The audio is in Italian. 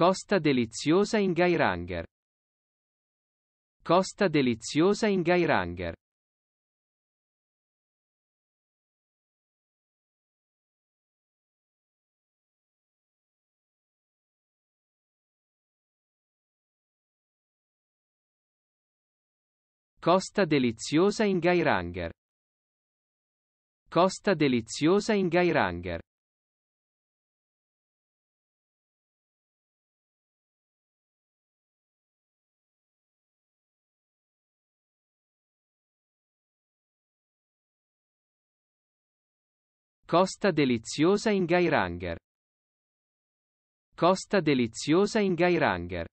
Costa Deliziosa in Gairanger. Costa Deliziosa in Gairanger. Costa Deliziosa in Gairanger. Costa Deliziosa in Gairanger. Costa Deliziosa in Gairanger. Costa Deliziosa in Gairanger.